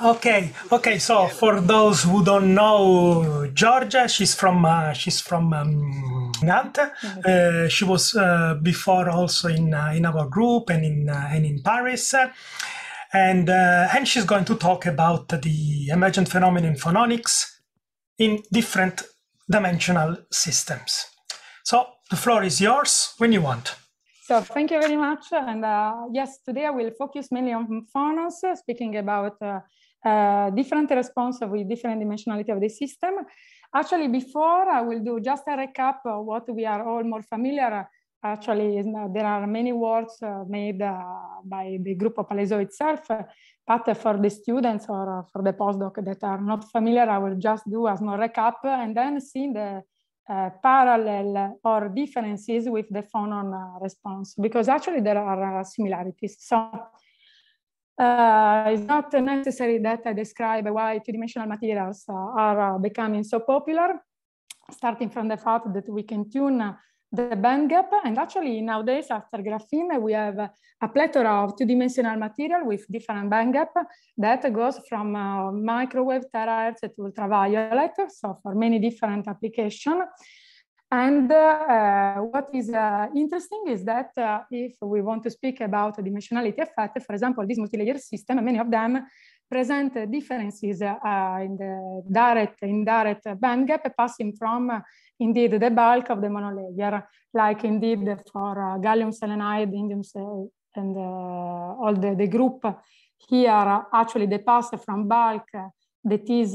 Okay, okay. So for those who don't know Georgia, she's from uh, she's from um, Nantes. Uh, she was uh, before also in uh, in our group and in uh, and in Paris, and uh, and she's going to talk about the emergent phenomenon in phononics in different dimensional systems. So the floor is yours when you want. So thank you very much. And uh, yes, today I will focus mainly on phonons, speaking about uh, uh, different response with different dimensionality of the system. Actually, before I will do just a recap of what we are all more familiar. Actually, there are many works uh, made uh, by the group of Palaiso itself, but for the students or for the postdoc that are not familiar, I will just do a small recap and then see the uh, parallel or differences with the phonon uh, response, because actually there are similarities. So uh, it's not necessary that I describe why two-dimensional materials uh, are uh, becoming so popular, starting from the fact that we can tune the band gap. And actually nowadays after graphene, we have a plethora of two-dimensional material with different band gap that goes from uh, microwave, terahertz to ultraviolet, so for many different applications. And uh, what is uh, interesting is that uh, if we want to speak about dimensionality effect, for example, this multilayer system, many of them present differences uh, in the direct, indirect band gap passing from uh, indeed the bulk of the monolayer, like indeed for uh, gallium selenide, indium and all the, the, group here, actually the pass from bulk that is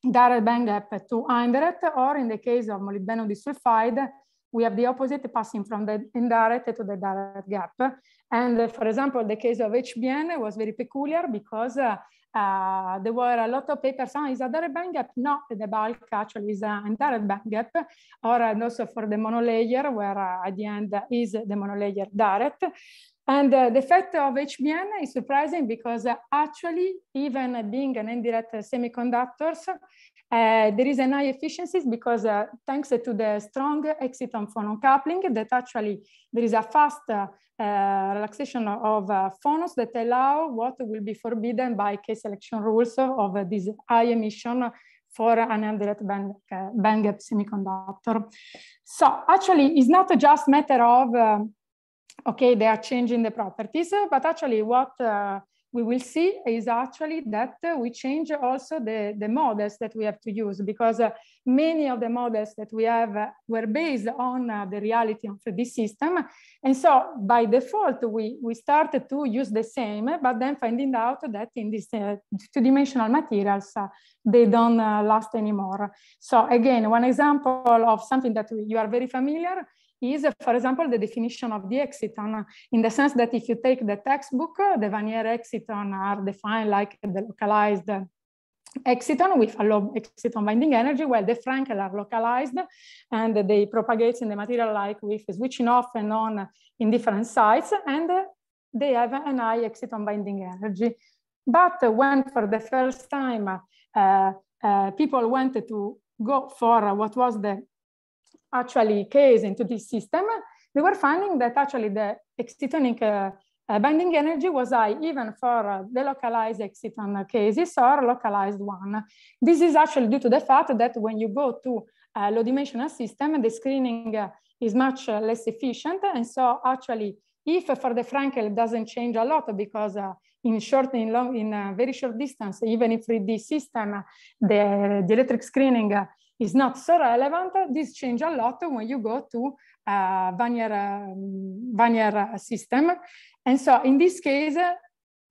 direct band gap to indirect, or in the case of molybdenum disulfide, we have the opposite passing from the indirect to the direct gap. And uh, for example, the case of HBN was very peculiar because uh, uh, there were a lot of papers on oh, ah, is a direct band gap? No, the bulk actually is an indirect band gap, or and also for the monolayer, where uh, at the end is the monolayer direct. And uh, the effect of HBN is surprising because uh, actually, even being an indirect semiconductors, uh, there is an high efficiency because uh, thanks to the strong exciton phonon coupling that actually there is a fast uh, uh relaxation of uh, phonons that allow what will be forbidden by case selection rules of this high emission for an indirect band, uh, band gap semiconductor. So actually it's not just a matter of okay, they are changing the properties, uh, but actually what uh, we will see is actually that uh, we change also the, the models that we have to use because many of the models that we have were based on the reality of this system. And so by default, we, we started to use the same, but then finding out that in these uh, two-dimensional materials, uh, they don't uh, last anymore. So again, one example of something that you are very familiar is, for example, the definition of the exiton, in the sense that if you take the textbook, the Vanier exiton are defined like the localized exciton with a low exciton binding energy, while the Frankel are localized and they propagate in the material like with switching off and on in different sites, and they have an high exciton binding energy. But when for the first time uh, uh, people wanted to go for what was the actually case into this system, we were finding that actually the excitonic uh, binding energy was high even for uh, the localized exciton cases or localized one. This is actually due to the fact that when you go to a low dimensional system, the screening uh, is much uh, less efficient. And so actually, if for the Frankel doesn't change a lot because uh, in short, in long, in very short distance, even in 3D system, the, the electric screening uh, is not so relevant. This change a lot when you go to uh, Vanier, um, Vanier system. And so in this case,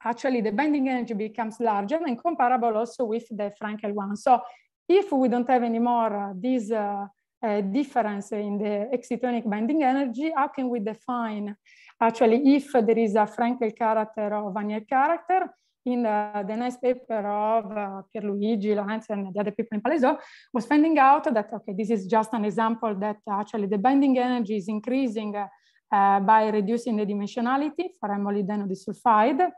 actually the bending energy becomes larger and comparable also with the Frankel one. So if we don't have anymore uh, this uh, uh, difference in the excitonic bending energy, how can we define actually if there is a Frankel character or Vanier character? in eh, the, the nice paper of uh, Pierluigi, Lorenzo, and the other people in Palaiseau, was finding out that, okay, this is just an example that actually the binding energy is increasing uh, by reducing the dimensionality for amolydeno disulfide.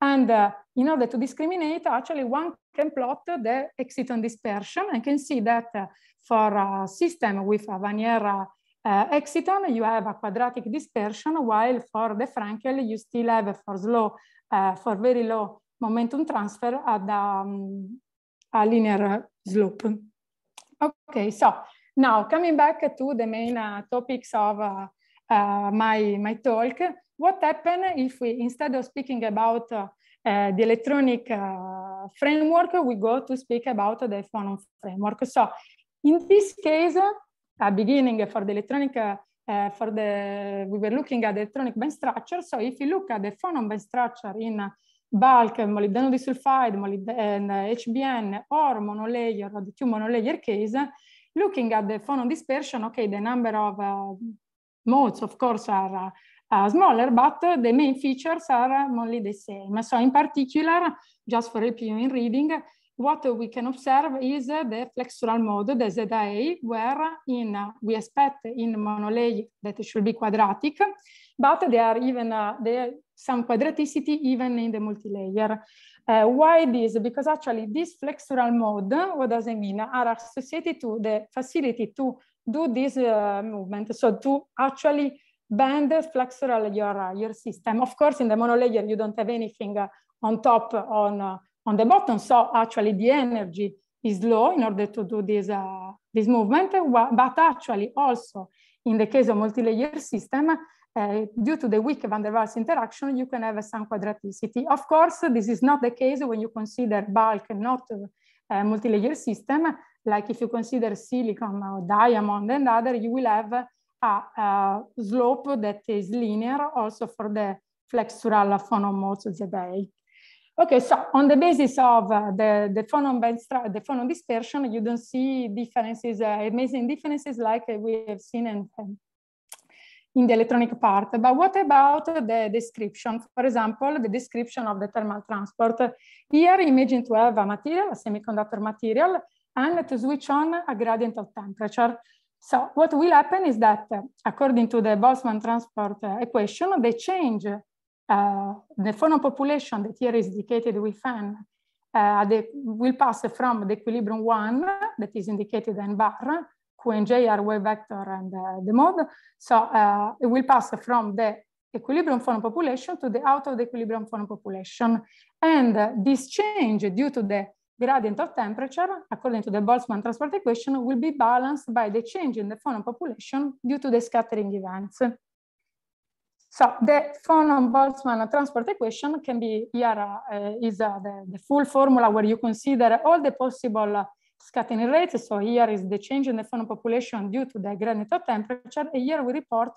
And uh, in order to discriminate, actually one can plot the exciton dispersion and can see that uh, for a system with a Vanier uh, exciton, you have a quadratic dispersion, while for the Frankel, you still have for slow, for very low momentum transfer at um, a linear slope. Okay, so now coming back to the main uh, topics of uh, uh, my, my talk, what happens if we, instead of speaking about uh, uh, the electronic uh, framework, we go to speak about the phonon framework. So in this case, uh, beginning for the electronic uh, for the we were looking at the electronic band structure. So if you look at the phonon band structure in bulk, molybdeno disulfide, molybdeno HBN, or monolayer, or the two monolayer case, looking at the phonon dispersion, okay, the number of uh, modes, of course, are uh, smaller, but the main features are only the same. So in particular, just for help you in reading, what we can observe is the flexural mode, the ZA, where in, uh, we expect in monolay that it should be quadratic, but they are even, uh, they some quadraticity even in the multilayer. Uh, why this? Because actually this flexural mode, what does it mean, are associated to the facility to do this uh, movement. So to actually bend flexural your, uh, your system. Of course, in the monolayer, you don't have anything uh, on top on, uh, on the bottom. So actually the energy is low in order to do this, uh, this movement, but actually also in the case of multilayer system, uh, due to the weak van der Waals interaction, you can have some quadraticity. Of course, this is not the case when you consider bulk, not uh, a multi-layer system. Like if you consider silicon or diamond and other, you will have a, a slope that is linear also for the flexural phonon modes of the day. Okay, so on the basis of uh, the, the phonon band the phonon dispersion, you don't see differences, uh, amazing differences like we have seen in, in in the electronic part. But what about the description? For example, the description of the thermal transport. Here, imagine to have a material, a semiconductor material, and to switch on a gradient of temperature. So what will happen is that, according to the Boltzmann transport uh, equation, they change uh, the phonon population that here is indicated with n uh, they will pass from the equilibrium one that is indicated n bar QNJ are wave vector and uh, the mode. So uh, it will pass from the equilibrium phonon population to the out of the equilibrium phonon population. And uh, this change due to the gradient of temperature, according to the Boltzmann transport equation, will be balanced by the change in the phonon population due to the scattering events. So the phonon Boltzmann transport equation can be here uh, is uh, the, the, full formula where you consider all the possible scattering rate. So here is the change in the fauna population due to the gradient temperature. And here we report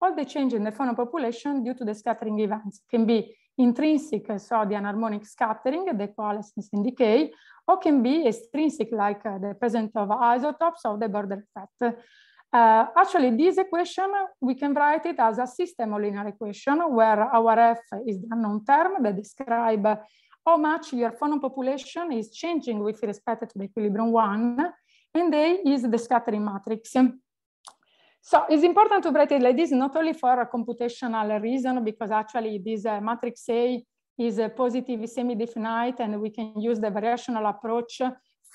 all the change in the fauna population due to the scattering events. It can be intrinsic, so the anharmonic scattering, the coalescence and decay, or can be extrinsic, like uh, the presence of isotopes or the border effect. Uh, actually, this equation, we can write it as a system of linear equation where our f is the unknown term that describe how much your phonon population is changing with respect to the equilibrium one, and A is the scattering matrix. So it's important to write it like this, not only for a computational reason, because actually this uh, matrix A is a positive semi-definite, and we can use the variational approach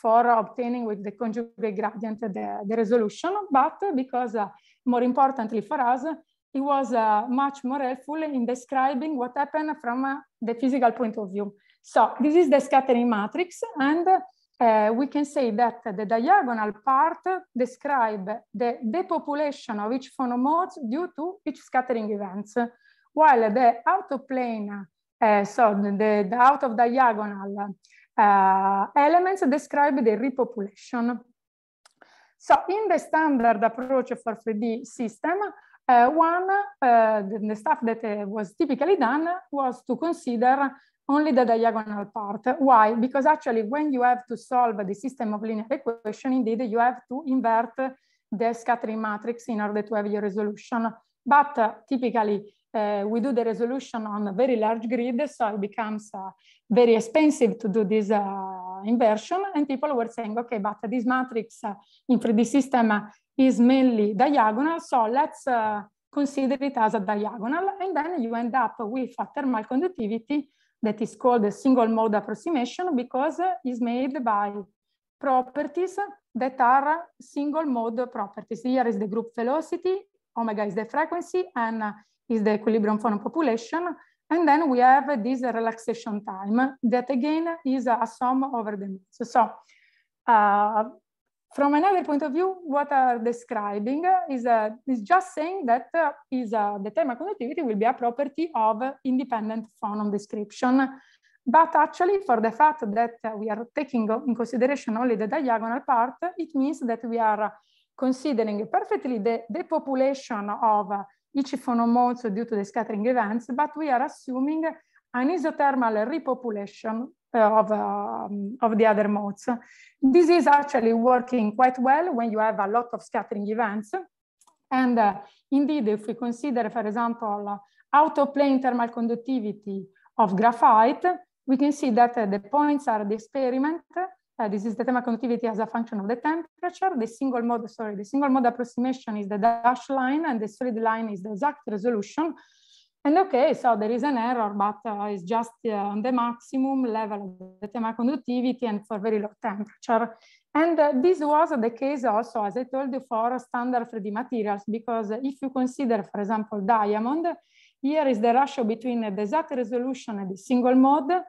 for obtaining with the conjugate gradient the, the resolution, but because uh, more importantly for us, it was uh, much more helpful in describing what happened from uh, the physical point of view. So this is the scattering matrix and uh, we can say that the diagonal part describe the depopulation of each phonomodes due to each scattering events, while the autoplane, uh, so the, the out of diagonal uh, elements describe the repopulation. So in the standard approach for 3D system, uh, one, uh, the, the, stuff that uh, was typically done was to consider only the diagonal part. Why? Because actually when you have to solve the system of linear equation, indeed you have to invert the scattering matrix in order to have your resolution. But uh, typically uh, we do the resolution on a very large grid, so it becomes uh, very expensive to do this uh, inversion. And people were saying, okay, but this matrix uh, in 3D system uh, is mainly diagonal, so let's consider it as a diagonal. And then you end up with a thermal conductivity that is called a single mode approximation because it's made by properties that are single mode properties. Here is the group velocity, omega is the frequency, and is the equilibrium phonon population. And then we have this relaxation time that again is a sum over the mass. So uh, from another point of view, what are describing is, uh, is just saying that uh, is, uh, the thermal conductivity will be a property of independent phonon description. But actually, for the fact that we are taking in consideration only the diagonal part, it means that we are considering perfectly the, depopulation population of each phonon mode due to the scattering events, but we are assuming an isothermal repopulation of, um, of the other modes. This is actually working quite well when you have a lot of scattering events. And uh, indeed, if we consider, for example, out-of-plane thermal conductivity of graphite, we can see that uh, the points are the experiment. Uh, this is the thermal conductivity as a function of the temperature. The single mode, sorry, the single mode approximation is the dashed line and the solid line is the exact resolution. And okay, so there is an error, but uh, it's just uh, on the maximum level of the conductivity and for very low temperature. And uh, this was the case also, as I told you, for standard 3D materials, because if you consider, for example, diamond, here is the ratio between the exact resolution and the single mode.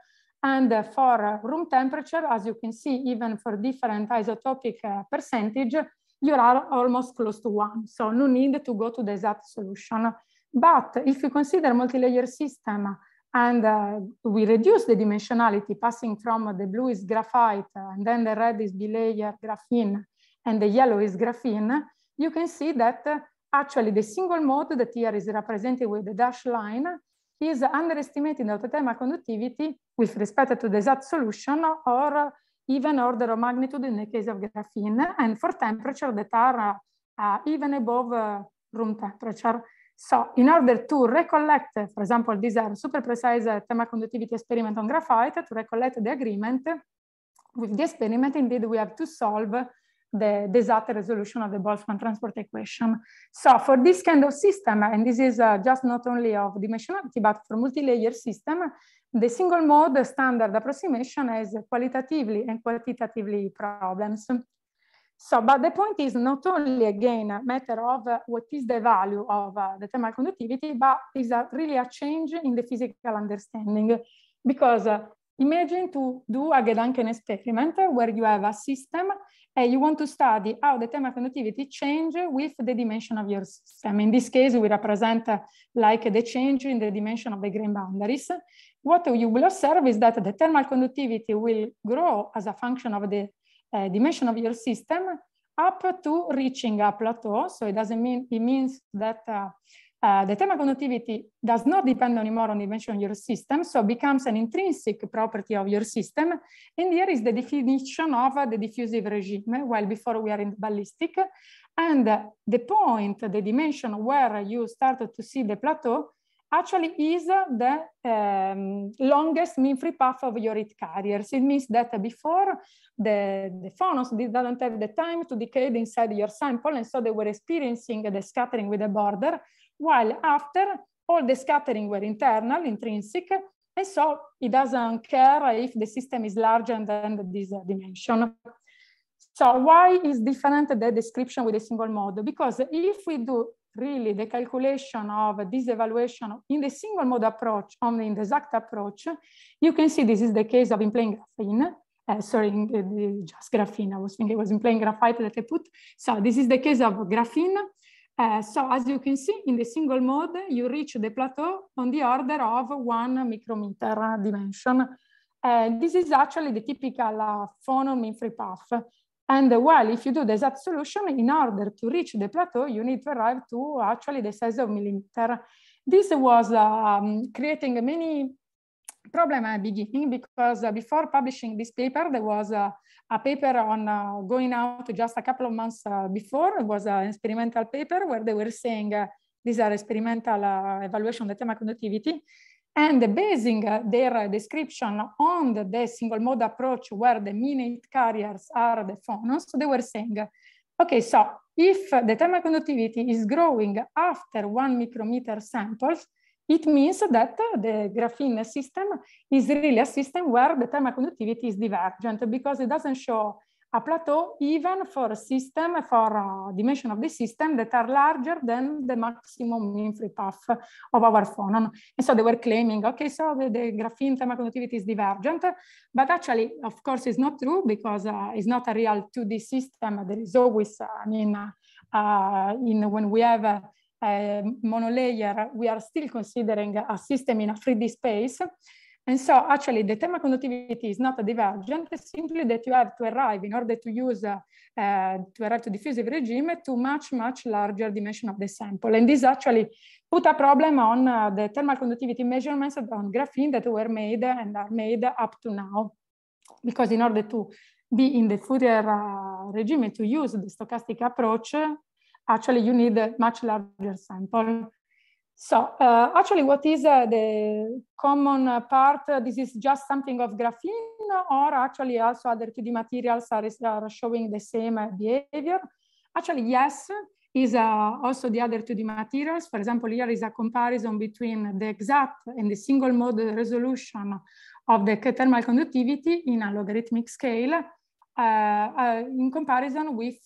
And uh, for room temperature, as you can see, even for different isotopic uh, percentage, you are almost close to one. So no need to go to the exact solution. But if you consider multi-layer system and uh, we reduce the dimensionality passing from the blue is graphite uh, and then the red is bilayer graphene and the yellow is graphene, you can see that uh, actually the single mode that here is represented with the dashed line is underestimating the autothermal conductivity with respect to the exact solution or uh, even order of magnitude in the case of graphene and for temperature that are uh, even above uh, room temperature. So in order to recollect, for example, these are super precise uh, thermoconductivity experiment on graphite to recollect the agreement. With the experiment, indeed, we have to solve the desired resolution of the Boltzmann transport equation. So for this kind of system, and this is uh, just not only of dimensionality, but for multi-layer system, the single mode standard approximation has qualitatively and quantitatively problems. So, but the point is not only again a matter of uh, what is the value of uh, the thermal conductivity, but is a, really a change in the physical understanding. Because uh, imagine to do a Gedanken experiment where you have a system and you want to study how the thermal conductivity change with the dimension of your system. In this case, we represent uh, like the change in the dimension of the grain boundaries. What you will observe is that the thermal conductivity will grow as a function of the uh, dimension of your system up to reaching a plateau. So it doesn't mean, it means that uh, uh the thermal conductivity does not depend anymore on the dimension of your system, so becomes an intrinsic property of your system. And here is the definition of uh, the diffusive regime, well, before we are in ballistic. And uh, the point, the dimension where you start to see the plateau actually is the um, longest mean-free path of your heat carriers. It means that before the, the phonons didn't have the time to decay inside your sample, and so they were experiencing the scattering with the border, while after all the scattering were internal, intrinsic, and so it doesn't care if the system is larger than this dimension. So why is different the description with a single mode? Because if we do really the calculation of this evaluation in the single mode approach, only in the exact approach, you can see this is the case of in plane graphene. Uh, sorry, in, uh, just graphene. I was thinking it was in plane graphite that I put. So this is the case of graphene. Uh, so as you can see, in the single mode, you reach the plateau on the order of one micrometer dimension. And uh, this is actually the typical uh, phonon in free path. And while if you do the exact solution, in order to reach the plateau, you need to arrive to actually the size of millimeter. This was um, creating many problem at the beginning because uh, before publishing this paper, there was a, a paper on uh, going out just a couple of months uh, before. It was an experimental paper where they were saying uh, these are experimental uh, evaluation of the thermal conductivity and basing uh, their uh, description on the, single mode approach where the minute carriers are the phonons, they were saying, okay, so if the thermal conductivity is growing after one micrometer samples, it means that the graphene system is really a system where the thermal conductivity is divergent because it doesn't show a plateau even for a system, for a uh, dimension of the system that are larger than the maximum mean free path of our phonon. And so they were claiming, okay, so the, the graphene thermoconductivity is divergent, but actually, of course, it's not true because uh, it's not a real 2D system. There is always, uh, I mean, uh, uh, in when we have a, a monolayer, we are still considering a system in a 3D space. And so actually the thermal conductivity is not a divergent, it's simply that you have to arrive in order to use, uh, uh, to arrive to diffusive regime to much, much larger dimension of the sample. And this actually put a problem on uh, the thermal conductivity measurements on graphene that were made and are made up to now. Because in order to be in the Fourier regime to use the stochastic approach, actually you need a much larger sample. So uh, actually, what is uh, the common uh, part? This is just something of graphene, or actually also other 2D materials are, are showing the same uh, behavior. Actually, yes, is uh, also the other 2D materials. For example, here is a comparison between the exact and the single mode resolution of the thermal conductivity in a logarithmic scale uh, in comparison with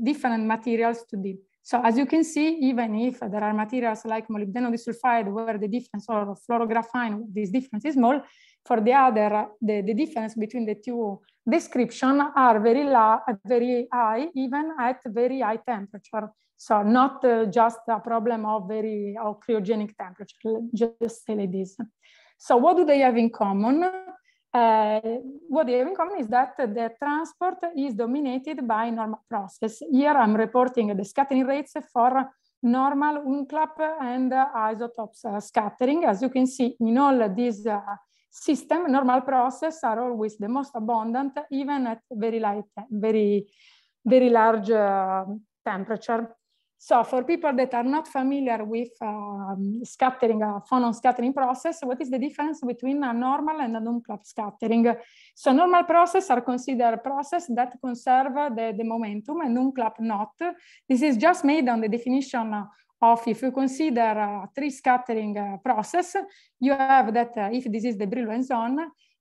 different materials 2D. So as you can see, even if there are materials like molybdenum disulfide where the difference or fluorographine, this difference is small, for the other, the, the difference between the two description are very, low, very high, even at very high temperature. So not uh, just a problem of very of cryogenic temperature, just say like this. So what do they have in common? Eh, what they have in common is that the transport is dominated by normal process. Here I'm reporting the scattering rates for normal UNCLAP and uh, isotopes uh, scattering. As you can see, in all these uh, system, normal process are always the most abundant, even at very light, very, very large uh, temperature. So for people that are not familiar with um, scattering, a uh, phonon scattering process, what is the difference between a normal and a non clap scattering? So normal process are considered process that conserve the, the momentum and non clap not. This is just made on the definition of if you consider a tree scattering uh, process, you have that uh, if this is the Brillouin zone,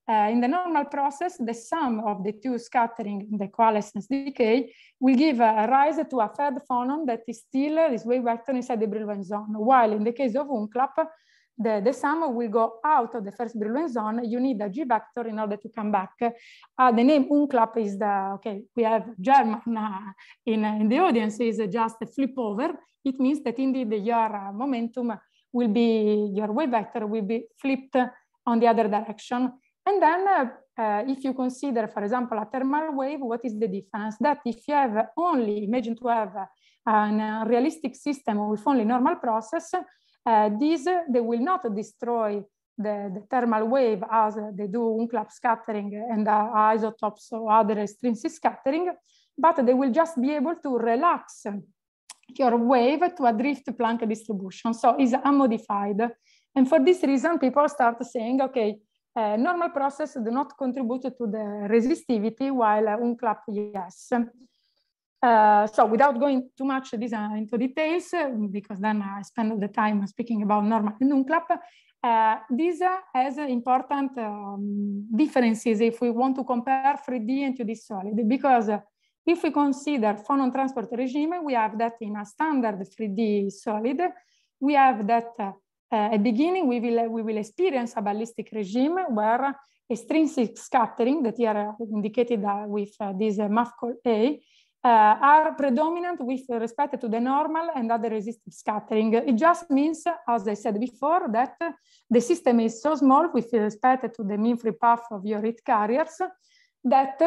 uh, in the normal process, the sum of the two scattering the coalescence decay will give a rise to a third phonon that is still this wave vector inside the Brillouin zone. While in the case of UNCLAP, the, the sum will go out of the first Brillouin zone. You need a G vector in order to come back. Uh, the name UNCLAP is the, okay, we have German uh, in, uh, in the audience is just a flip over. It means that indeed your uh, momentum will be, your wave vector will be flipped on the other direction and then uh, uh, if you consider, for example, a thermal wave, what is the difference? That if you have only, imagine to have an unrealistic system with only normal process, uh, these, uh, they will not destroy the, the, thermal wave as they do Unclap scattering and uh, isotopes or other extrinsic scattering, but they will just be able to relax your wave to a drift Planck distribution. So it's unmodified. And for this reason, people start saying, okay, uh, normal process do not contribute to the resistivity while uh, UNCLAP, yes. Uh, so without going too much into details, because then I spend the time speaking about normal and UNCLAP, uh, eh, this has important um, differences if we want to compare 3D and 2D solid, because if we consider phonon transport regime, we have that in a standard 3D solid, we have that Eh, at beginning, we will, we will experience a ballistic regime where extrinsic scattering that here uh, indicated uh, with uh, this MAF A uh, are predominant with respect to the normal and other resistive scattering. It just means, as I said before, that the system is so small with respect to the mean free path of your heat carriers that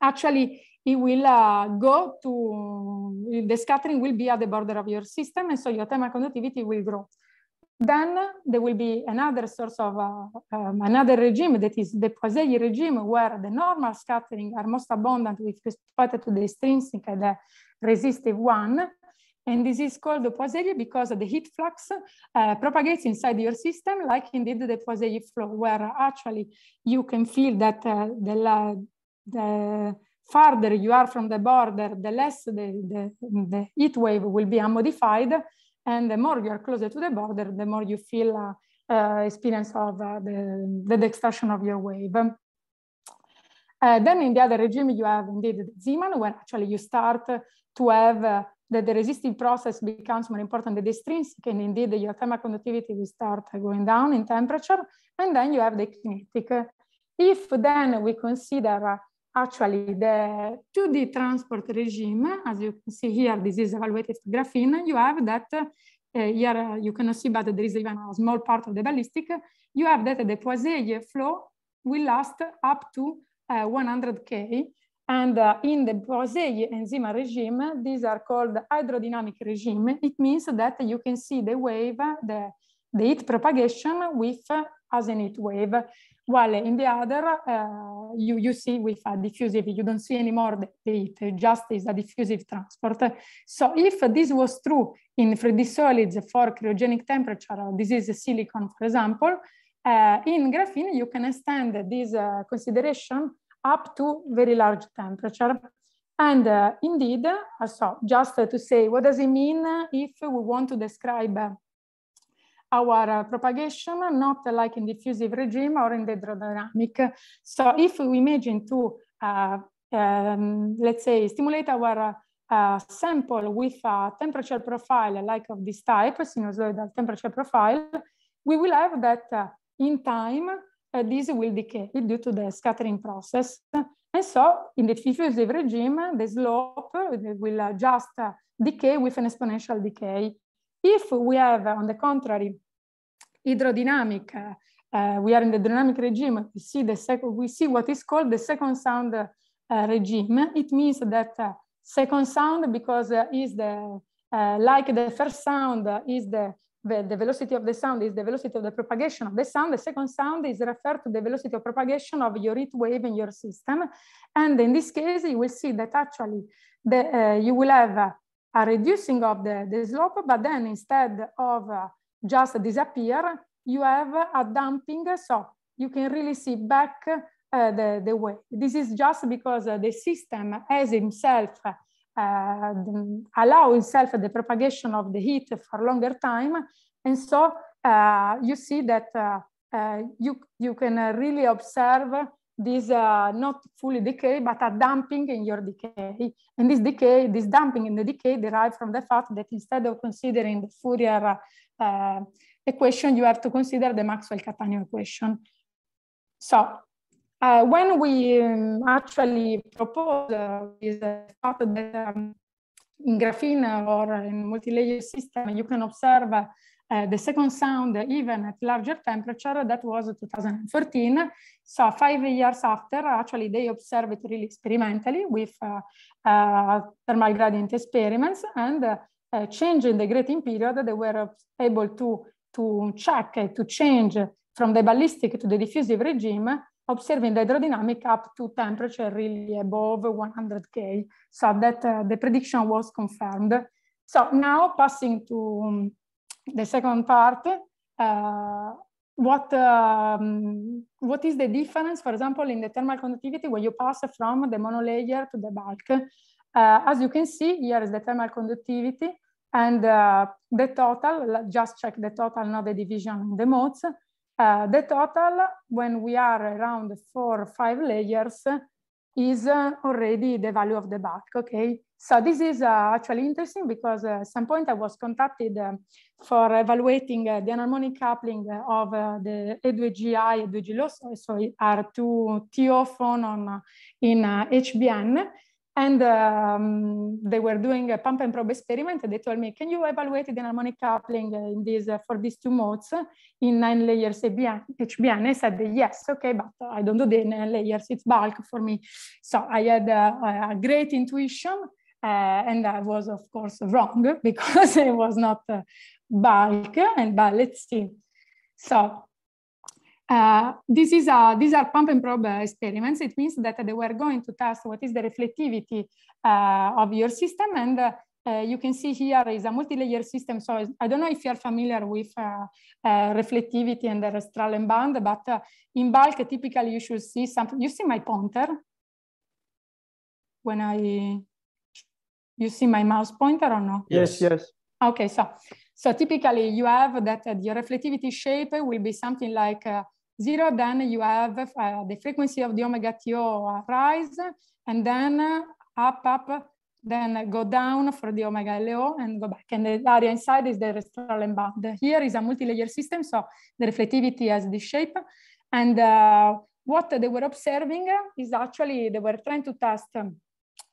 actually it will uh, go to, the scattering will be at the border of your system and so your thermal conductivity will grow. Then there will be another source of uh, um, another regime that is the Poiseuille regime where the normal scattering are most abundant with respect to the extrinsic and the resistive one. And this is called the Poiseuille because the heat flux uh, propagates inside your system like indeed the Poiseuille flow where actually you can feel that uh, the, the farther you are from the border, the less the, the, the heat wave will be unmodified and the more you are closer to the border, the more you feel uh, uh, experience of uh, the, the extension of your wave. Uh, then in the other regime, you have indeed the Zeeman, where actually you start to have uh, that the resistive process becomes more important than the extrinsic, and indeed your thermoconductivity will start going down in temperature, and then you have the kinetic. If then we consider actually the 2D transport regime, as you can see here, this is evaluated graphene, you have that uh, here uh, you cannot see, but there is even a small part of the ballistic, you have that the Poiseuille flow will last up to uh, 100K. And uh, in the Poiseuille enzyme regime, these are called hydrodynamic regime. It means that you can see the wave, the the heat propagation with as an heat wave, while in the other, uh, you, you see with a diffusive, you don't see anymore the, the heat, just is a diffusive transport. So if this was true in 3D solids for cryogenic temperature, or this is silicon, for example, uh, in graphene, you can extend this uh, consideration up to very large temperature. And uh, indeed, uh, so just to say, what does it mean if we want to describe our uh, propagation, not like in diffusive regime or in the hydrodynamic. So if we imagine to, uh, um, let's say, stimulate our uh, sample with a temperature profile like of this type, sinusoidal temperature profile, we will have that uh, in time, uh, this will decay due to the scattering process. And so in the diffusive regime, the slope uh, will just decay with an exponential decay. If we have, on the contrary, hydrodynamic. Uh, eh, we are in the dynamic regime. We see the second. We see what is called the second sound eh, regime. It means that eh, second sound because is the like the first sound is the the velocity of the sound is the velocity of the propagation of the sound. The second sound is referred to the velocity of propagation of your heat wave in your system. And in this case, you will see that actually the, uh, you will have a reducing of the, the slope, but then instead of uh, just disappear, you have a dumping, so you can really see back uh, the, the way. This is just because uh, the system has himself uh, mm, allow himself the propagation of the heat for longer time. And so uh, you see that uh, uh you, you can uh, really observe this not fully decay, but a dumping in your decay. And this decay, this dumping in the decay derived from the fact that instead of considering the Fourier uh, equation, you have to consider the Maxwell-Catania equation. So uh, when we um, actually propose uh, is the thought that um, in graphene or in multi-layer system, you can observe uh, the second sound even at larger temperature, that was 2014. So five years after, actually they observed it really experimentally with uh, uh, thermal gradient experiments and uh, Eh, change in the grating period, they were able to, to check, to change from the ballistic to the diffusive regime, observing the hydrodynamic up to temperature really above 100 K, so that uh, the prediction was confirmed. So now passing to um, the second part, uh, what, um, what is the difference, for example, in the thermal conductivity when you pass from the monolayer to the bulk? Uh, as you can see, here is the thermal conductivity and uh, the total, just check the total, not the division and the modes. Uh, the total, when we are around four or five layers, is uh, already the value of the back, okay? So this is uh, actually interesting because uh, at some point I was contacted uh, for evaluating the anharmonic coupling of the E2GI, E2G loss, so are two TO phonon in HBN. And um, they were doing a pump and probe experiment. And they told me, can you evaluate the harmonic coupling uh, in these, uh, for these two modes uh, in nine layers HBN? I said, yes, okay, but I don't do the nine layers, it's bulk for me. So I had a, a great intuition. Uh, and I was, of course, wrong because it was not uh, bulk and let's see. So uh, this is a, these are pump and probe experiments. It means that they were going to test what is the reflectivity uh, of your system. And uh, you can see here is a multi-layer system. So I don't know if you're familiar with uh, uh, reflectivity and the Strahlen band, but in bulk, typically you should see something. You see my pointer when I, you see my mouse pointer or no? Yes, yes. Okay, so so typically you have that uh, the reflectivity shape will be something like uh, zero, then you have uh, the frequency of the omega TO rise, and then up, up, then go down for the omega LO and go back. And the area inside is the Restralen band. Here is a multi-layer system, so the reflectivity has this shape. And uh, what they were observing is actually, they were trying to test um,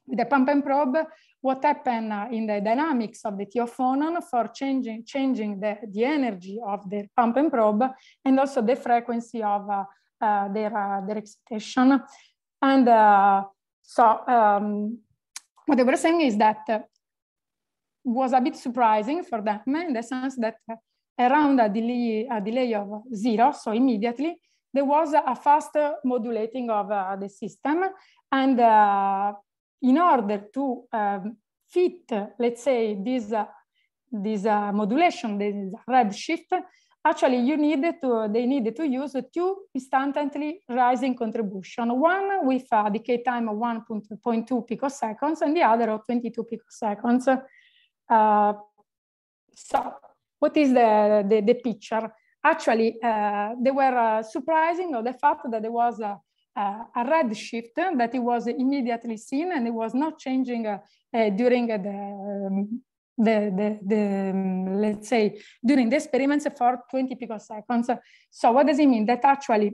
with the pump and probe, what happened uh, in the dynamics of the phonon for changing, changing the, the energy of the pump and probe and also the frequency of uh, uh, their, their excitation. And uh, so um, what they were saying is that uh, was a bit surprising for them in the sense that around a delay, a delay of zero, so immediately, there was a fast modulating of uh, the system and in order to um, fit, let's say, this, uh, this uh, modulation, this redshift, actually you need to, they need to use two instantly rising contribution, one with a uh, decay time of 1.2 picoseconds and the other of 22 picoseconds. Uh, so what is the, the, the picture? Actually, uh, they were uh, surprising of the fact that there was a uh, a red shift that it was immediately seen and it was not changing uh, uh, during the, um, the, the, the um, let's say, during the experiments for 20 picoseconds. So what does it mean? That actually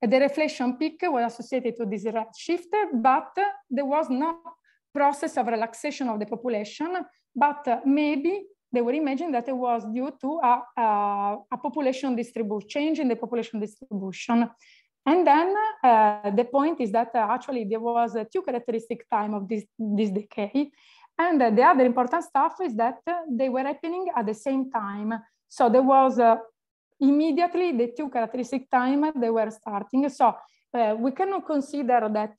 the reflection peak was associated to this red shift, but there was no process of relaxation of the population, but maybe they were imagining that it was due to a, a, a population distribution, change in the population distribution. And then uh, the point is that uh, actually there was uh, two characteristic time of this, this decay. And uh, the other important stuff is that uh, they were happening at the same time. So there was uh, immediately the two characteristic time they were starting. So we cannot consider that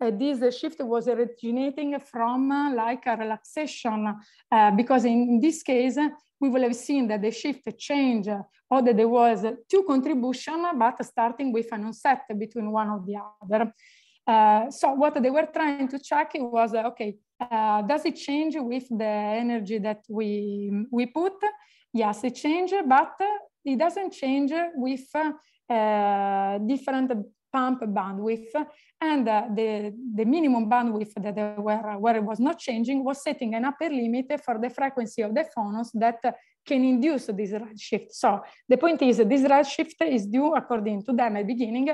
uh, this uh, shift was originating from uh, like a relaxation, uh, because in this case, we will have seen that the shift change uh, or that there was two contribution, but starting with an onset between one or the other. Uh, so what they were trying to check was, okay, does it change with the energy that we, we put? Yes, it changes, but it doesn't change with different pump bandwidth and uh, the, the minimum bandwidth that they were, where it was not changing was setting an upper limit for the frequency of the phonons that can induce this redshift. So the point is this redshift is due, according to them at the beginning,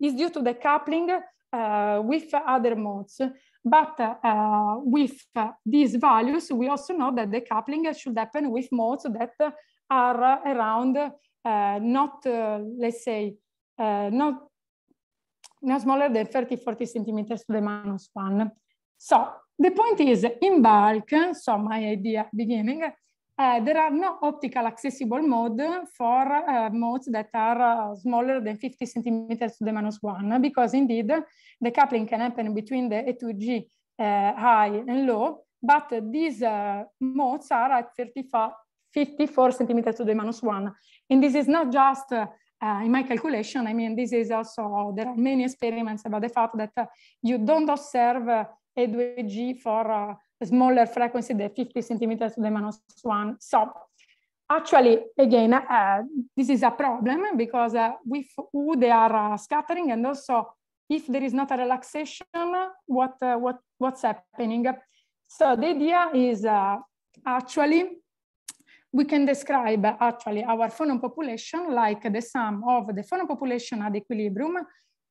is due to the coupling uh, with other modes. But uh, with uh, these values, we also know that the coupling should happen with modes that are around uh, not, uh, let's say, uh, not no smaller than 30, 40 centimeters to the minus one. So the point is in bulk, so my idea beginning, uh, there are no optical accessible mode for uh, modes that are uh, smaller than 50 centimeters to the minus one, because indeed the coupling can happen between the A2G high and low, but these modes are at 35, 54 centimeters to the minus one. And this is not just uh, in my calculation, I mean, this is also, there are many experiments about the fact that uh, you don't observe uh, A2G for a uh, smaller frequency than 50 centimeters to the minus one. So actually, again, uh, this is a problem because with who they are scattering and also if there is not a relaxation, what, what, what's happening? So the idea is actually we can describe actually our phonon population like the sum of the phonon population at equilibrium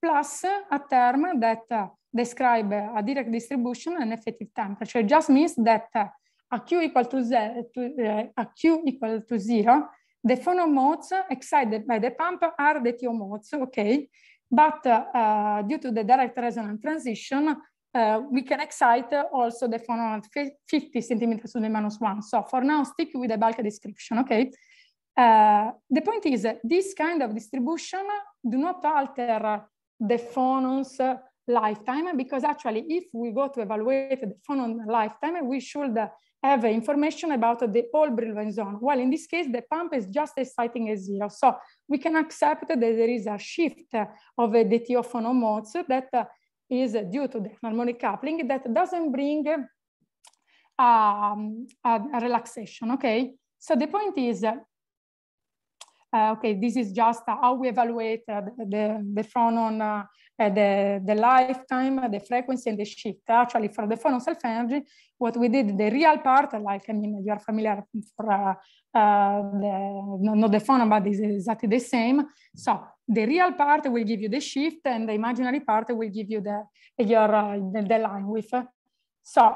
plus a term that uh, describe a direct distribution and effective temperature. It just means that uh, a Q equal to, zero, to uh, a Q equal to zero, the phonon modes excited by the pump are the TO modes, okay? But uh, uh, due to the direct resonant transition, uh, we can excite also the phonon at 50 centimeters to the minus one. So for now, stick with the bulk description, okay? Uh, the point is that this kind of distribution do not alter the phonon's lifetime because actually if we go to evaluate the phonon lifetime, we should have information about the whole Brillouin zone. Well, in this case, the pump is just exciting as zero. So we can accept that there is a shift of the TO phonon modes that is due to the harmonic coupling that doesn't bring um, a, relaxation, okay? So the point is, uh, okay, this is just how we evaluate uh, the, the phonon, uh, the, the lifetime, the frequency, and the shift. Actually, for the phonon self-energy, what we did, the real part, like, I mean, you are familiar for uh, uh, the, not the phonon, but is exactly the same. So the real part will give you the shift and the imaginary part will give you the, your, uh, the, the line width. Uh, so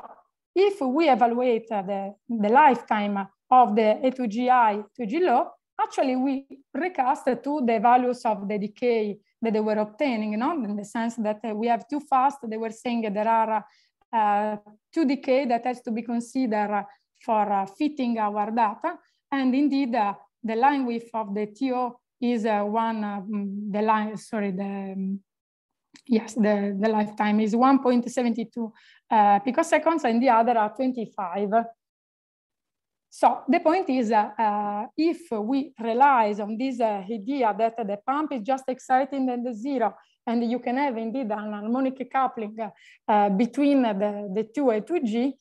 if we evaluate the, the lifetime of the A2GI to low, actually we recast to the values of the decay that they were obtaining, you know, in the sense that we have too fast, they were saying there are uh, two decay that has to be considered for uh, fitting our data. And indeed, uh, the line width of the TO is uh, one uh, mm, the line sorry the um, yes the, the lifetime is 1.72 uh, picoseconds and the other are 25 so the point is, uh, uh, if we realize on this uh, idea that the pump is just exciting and the zero, and you can have indeed an harmonic coupling between the, the 2 and 2G,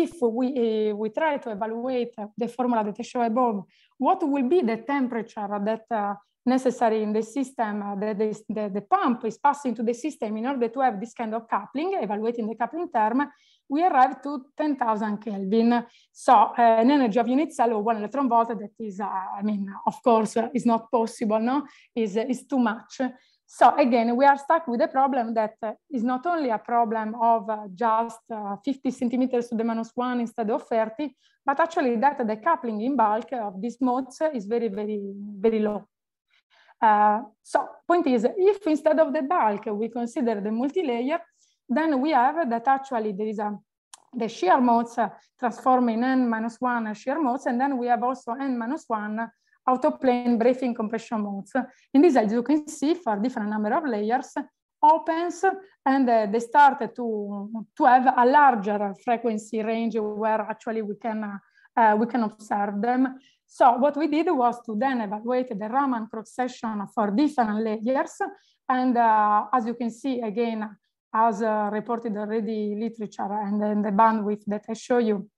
if we, we try to evaluate the formula that I show above what will be the temperature that uh, necessary in the system uh, that the, the, pump is passing to the system in order to have this kind of coupling, evaluating the coupling term, we arrive to 10,000 Kelvin. So uh, an energy of unit cell or one electron volt that is, uh, I mean, of course, uh, is not possible, no? Is, is too much. So again, we are stuck with a problem that uh, is not only a problem of uh, just uh, 50 centimeters to the minus one instead of 30, but actually that the coupling in bulk of these modes is very, very, very low. Uh, so point is, if instead of the bulk we consider the multilayer, then we have that actually there is a the shear modes transform in n minus one shear modes, and then we have also n minus one autoplane breathing compression modes. In this, as you can see, for different number of layers, opens and uh, they start to, to have a larger frequency range where actually we can, uh, uh, we can observe them. So what we did was to then evaluate the Raman cross-section for different layers. And uh, as you can see, again, as uh, reported already literature and then the bandwidth that I show you,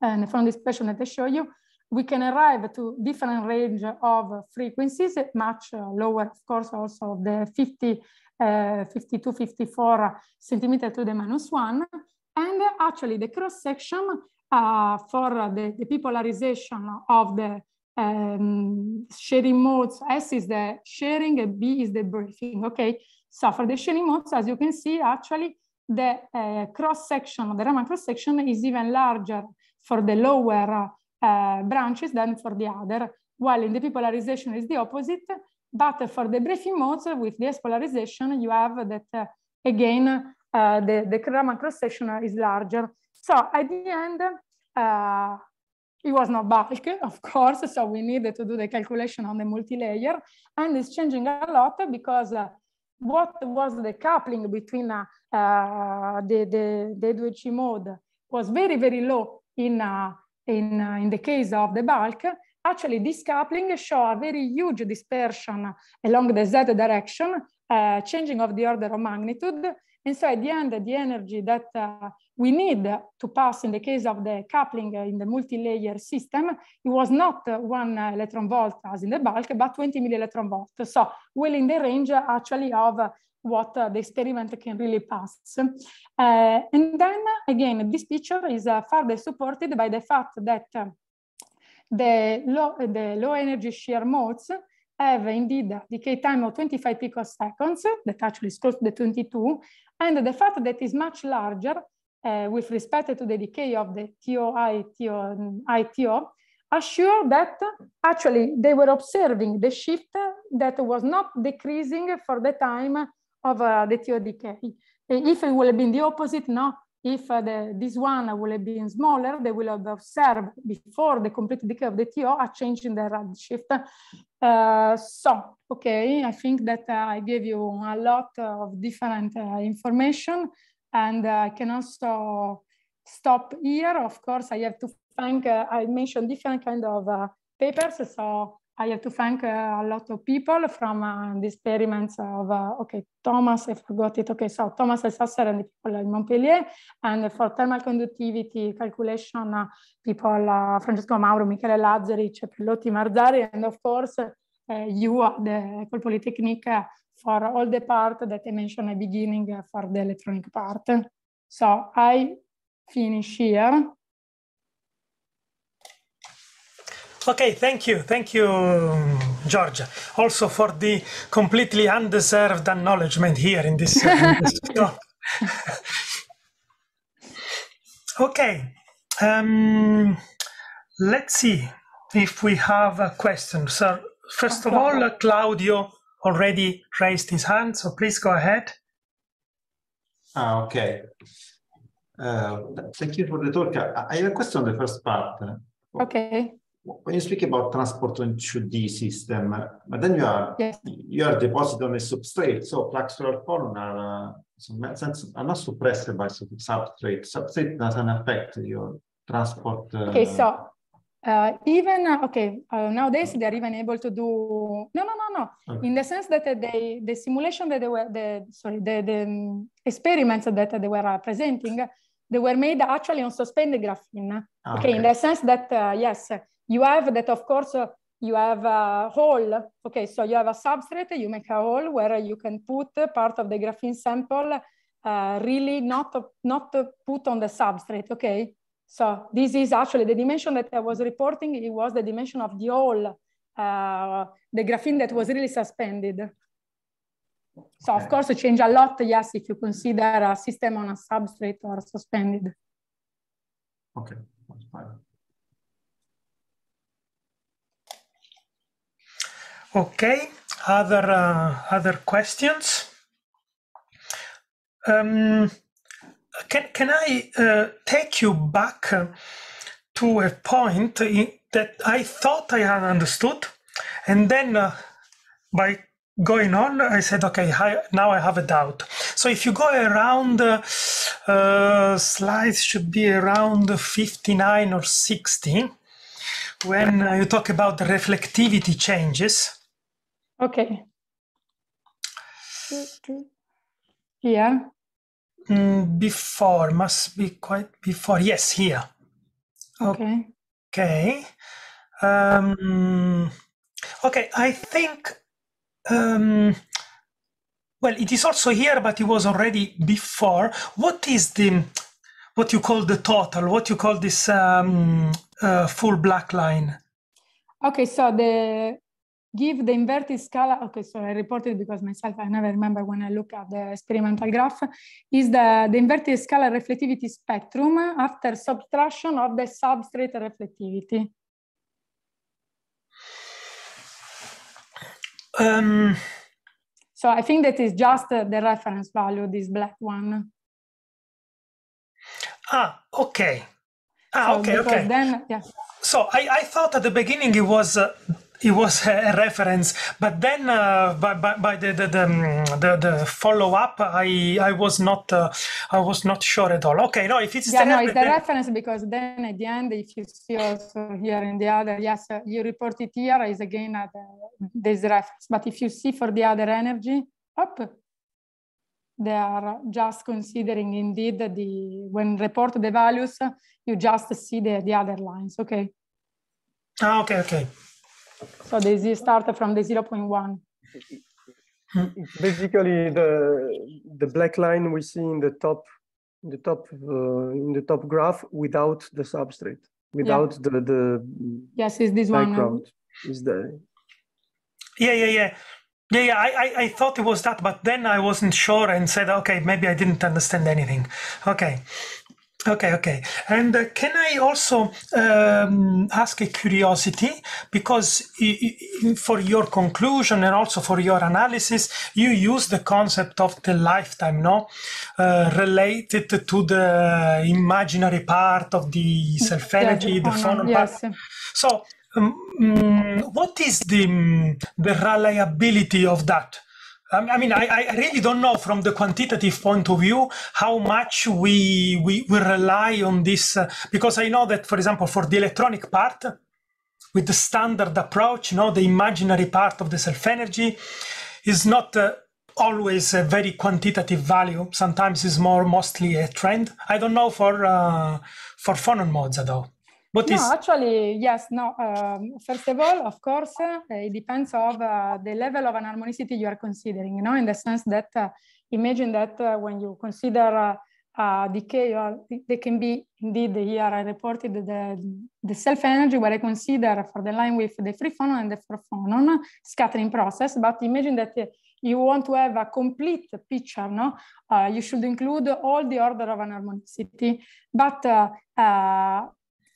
and from this patient that I show you, we can arrive to different range of frequencies, much uh, lower, of course, also of the 50, uh, 52, 54 centimeter to the minus one. And actually the cross section uh, for the, the, depolarization of the um, sharing modes, S is the sharing and B is the briefing, okay? So for the sharing modes, as you can see, actually the uh, cross section, the Raman cross section is even larger for the lower uh, uh, branches than for the other, while in the depolarization is the opposite, but for the briefing modes with the polarization, you have that, uh, again, uh, the, the Raman cross-section is larger. So at the end, uh, it was not bulk, of course, so we needed to do the calculation on the multi layer, and it's changing a lot because uh, what was the coupling between uh, uh, the, the, the 2 mode was very, very low in uh, in, uh, in the case of the bulk, actually this coupling show a very huge dispersion along the z direction, uh, changing of the order of magnitude. And so at the end, the energy that uh, we need to pass in the case of the coupling in the multi-layer system, it was not one electron volt as in the bulk, but 20 milli electron volt. So well in the range actually of what uh, the experiment can really pass. Uh, and then again, this picture is uh, further supported by the fact that the low, the low energy shear modes have indeed a decay time of 25 picoseconds, that actually is close to the 22, and the fact that is much larger uh, with respect to the decay of the TOI, TO, ITO, assure that actually they were observing the shift that was not decreasing for the time of uh, the TO decay. If it would have been the opposite, no, if uh, the, this one would have been smaller, they will have observed before the complete decay of the TO a change in the redshift. Uh, so, okay, I think that uh, I gave you a lot of different uh, information and uh, I can also stop here. Of course, I have to thank, uh, I mentioned different kind of papers, so I have to thank uh, a lot of people from uh, the experiments of, uh, okay, Thomas, I forgot it, okay, so Thomas Sasser and the people in Montpellier, and for thermal conductivity calculation, uh, people, uh, Francesco Mauro, Michele Lazzaric, Pellotti Marzari, and of course, uh, you at the Ecole Polytechnique for all the part that I mentioned at the beginning for the electronic part. So I finish here. Okay, thank you. Thank you, Georgia. also for the completely undeserved acknowledgement here in this. in this okay, um, let's see if we have a question. So, first of all, Claudio already raised his hand, so please go ahead. Ah, okay. Uh, thank you for the talk. I have a question on the first part. Okay when you speak about transport into d system, but then you are yes. you are deposited on a substrate, so plexural column are uh, some sense are not suppressed by substrate. Substrate doesn't affect your transport. Uh, okay, so uh, even uh, okay uh, nowadays they are even able to do no no no no okay. in the sense that they the simulation that they were the sorry the, the um, experiments that they were uh, presenting they were made actually on suspended graphene. Okay, ah, okay. in the sense that uh, yes, you have that, of course, uh, you have a hole. Okay, so you have a substrate, you make a hole where you can put part of the graphene sample uh, really not, not put on the substrate, okay? So this is actually the dimension that I was reporting, it was the dimension of the hole, uh, the graphene that was really suspended. So okay. of course it a lot, yes, if you consider a system on a substrate or suspended. Okay, that's fine. Okay, other uh, other questions? Um, can can I uh, take you back uh, to a point in, that I thought I had understood, and then uh, by going on, I said, okay, now I have a doubt. So if you go around, uh, uh, slides should be around 59 or 60, when you talk about the reflectivity changes, Okay. Here. Mm, before must be quite before. Yes, here. Okay. Okay. Um, okay, I think. Um, well, it is also here, but it was already before. What is the what you call the total? What you call this um, uh, full black line? Okay, so the give the inverted scalar, okay, so I reported because myself, I never remember when I look at the experimental graph, is the, the inverted scalar reflectivity spectrum after subtraction of the substrate reflectivity. Um, so I think that is just the reference value, this black one. Ah, okay. Ah, so okay, okay. Then, yeah. So I, I thought at the beginning it was uh, it was a reference. But then uh, by, by, by, the, the, the, um, the follow up, I, I was not uh, I was not sure at all. Okay, no, if it's yeah, the, no, it's the reference because then at the end, if you see also here in the other, yes, uh, you report it here is again at uh, this reference. But if you see for the other energy, up. They are just considering indeed the when report the values, you just see the, the other lines. Okay. Ah, okay, okay. So this is started from the 0 0.1. It's basically the the black line we see in the top the top uh, in the top graph without the substrate without yeah. the the yes is this background. one is the yeah yeah yeah yeah yeah I, I i thought it was that but then i wasn't sure and said okay maybe i didn't understand anything okay Okay, okay. And uh, can I also um, ask a curiosity? Because for your conclusion and also for your analysis, you use the concept of the lifetime, no? Uh, related to the imaginary part of the mm, self energy, yeah, the oh, phone yes. part. So, um, mm, what is the, mm, the reliability of that? Um, I mean, I, I, really don't know from the quantitative point of view how much we we, we rely on this uh, because I know that, for example, for the electronic part, with the standard approach, you know, the imaginary part of the self energy is not uh, always a very quantitative value. Sometimes it's more mostly a trend. I don't know for uh, for phonon modes though. But no, actually, yes, no. Um, first of all, of course, uh, it depends of uh, the level of anharmonicity you are considering, you know, in the sense that uh, imagine that uh, when you consider uh, uh, decay, they can be, indeed, here I reported the, the self-energy where I consider for the line with the free phonon and the free phonon scattering process, but imagine that you want to have a complete picture, no? Uh, you should include all the order of anharmonicity. But uh, uh,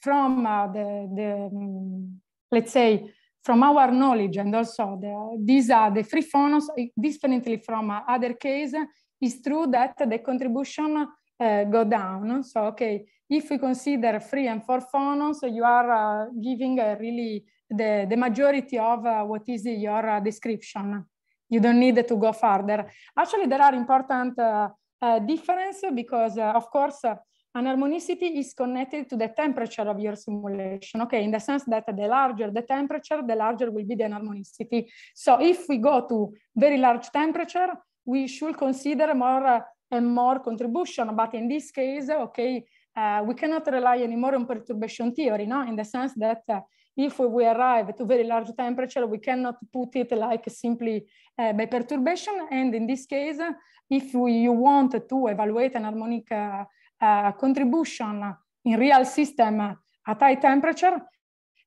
from the, the um, let's say, from our knowledge and also the, these are the free phonons, eh, differently from other case, it's true that the contribution uh, go down. So, okay, if we consider free and four phonons, you are uh, giving uh, really the, the majority of uh, what is your uh, description. You don't need to go further. Actually, there are important uh, differences because, of course, Anharmonicity is connected to the temperature of your simulation, okay, in the sense that the larger the temperature, the larger will be the anharmonicity. So if we go to very large temperature, we should consider more uh, and more contribution, but in this case, okay, uh, we cannot rely anymore on perturbation theory, no? in the sense that uh, if we arrive to very large temperature, we cannot put it like simply uh, by perturbation. And in this case, if we, you want to evaluate an harmonic uh, Eh, contribution in real system at high temperature,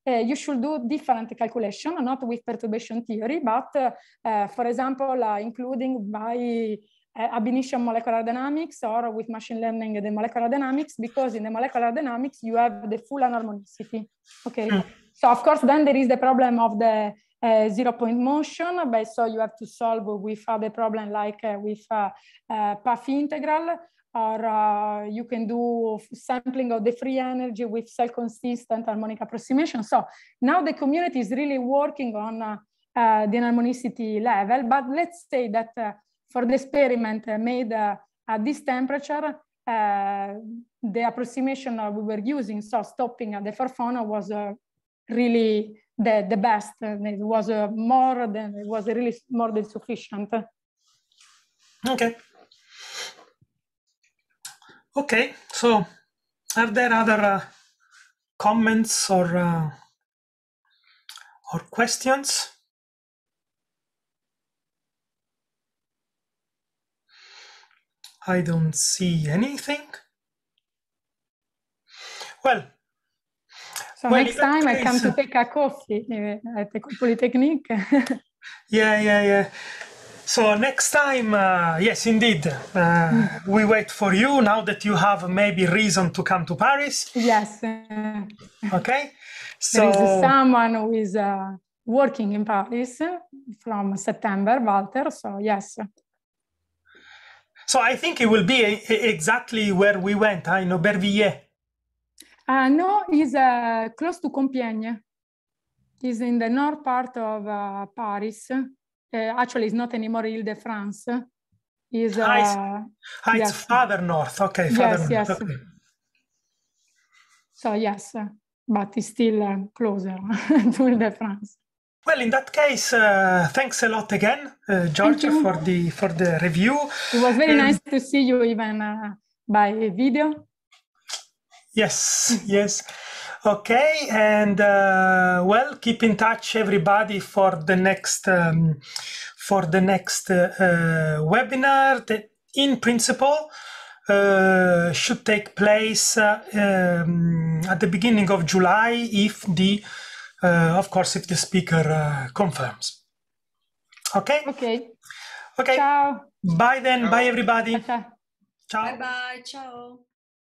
uh, you should do different calculation, not with perturbation theory, but uh, for example, including by ab initio molecular dynamics or with machine learning and the molecular dynamics, because in the molecular dynamics, you have the full anharmonicity. Okay. Hmm. So of course, then there is the problem of the uh, zero point motion, but so you have to solve with other problem like uh, with uh, path integral or uh, you can do sampling of the free energy with cell-consistent harmonic approximation. So now the community is really working on uh, uh, the harmonicity level, but let's say that uh, for the experiment uh, made uh, at this temperature, the approximation we were using, so stopping at the Farfona was really the, the best. And it was more than, it was really more than sufficient. Okay. Okay, so are there other uh, comments or uh, or questions? I don't see anything. Well, so well, next time case, I come to uh, take a coffee uh, at the Polytechnique. yeah, yeah, yeah. So next time, uh, yes, indeed, uh, mm. we wait for you now that you have maybe reason to come to Paris. Yes. Okay. So there is someone who is uh, working in Paris from September, Walter. So yes. So I think it will be a, a, exactly where we went, I know Bervilliers. Uh, no, it's uh, close to Compiègne. He's in the north part of uh, Paris. Uh, actually, it's not anymore Ile-de-France. Is ah, uh, ah yes. it's further north. Okay, further yes, north. yes. Okay. So yes, but it's still uh, closer to Ile-de-France. Well, in that case, uh, thanks a lot again, uh, George, for the for the review. It was very um, nice to see you even uh, by video. Yes, yes. Okay, and uh, well, keep in touch, everybody, for the next um, for the next uh, uh webinar. That, in principle, uh, should take place uh, um, at the beginning of July, if the, uh, of course, if the speaker confirms. Okay. Okay. Okay. Ciao. Bye then. Ciao. Bye everybody. Ciao. Bye bye. Ciao.